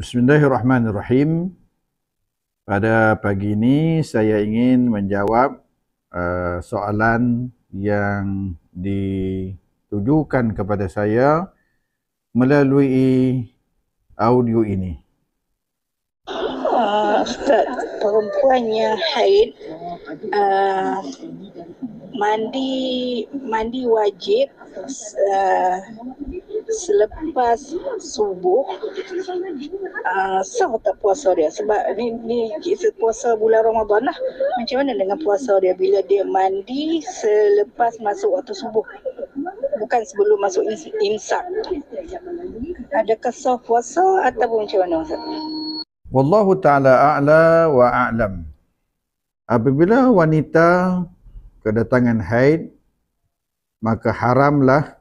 Bismillahirrahmanirrahim. Pada pagi ini saya ingin menjawab uh, soalan yang ditujukan kepada saya melalui audio ini. Ah, Ustaz, uh, perempuan yang haid uh, mandi mandi wajib uh, selepas subuh uh, sah tak puasa dia sebab ni ni kita puasa bulan Ramadan lah macam mana dengan puasa dia bila dia mandi selepas masuk waktu subuh bukan sebelum masuk imsak adakah sah puasa ataupun macam mana Ustaz Wallahu ta'ala a'la wa a'lam apabila wanita kedatangan haid maka haramlah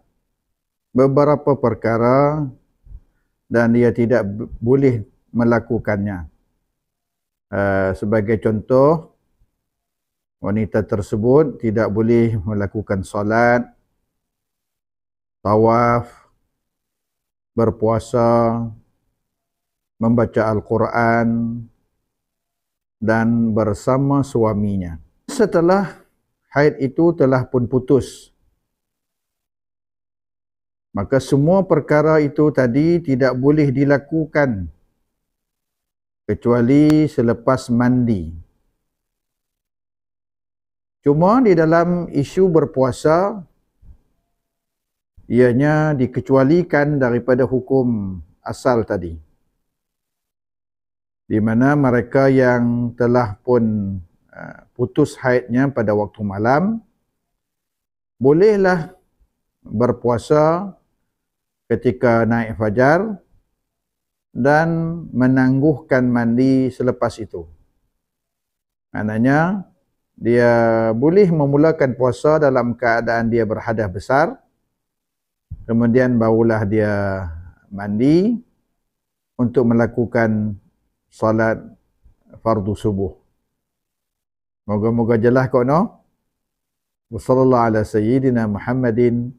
beberapa perkara dan dia tidak boleh melakukannya. Uh, sebagai contoh, wanita tersebut tidak boleh melakukan solat, tawaf, berpuasa, membaca Al-Quran dan bersama suaminya. Setelah haid itu telah pun putus, Maka semua perkara itu tadi tidak boleh dilakukan kecuali selepas mandi. Cuma di dalam isu berpuasa, ianya dikecualikan daripada hukum asal tadi. Di mana mereka yang telah pun eh, putus haidnya pada waktu malam, bolehlah berpuasa berpuasa ketika naik fajar dan menangguhkan mandi selepas itu. Maknanya dia boleh memulakan puasa dalam keadaan dia berhadah besar. Kemudian barulah dia mandi untuk melakukan salat fardu subuh. Moga-moga jelas kau no. Wassalamualaikum warahmatullahi wabarakatuh.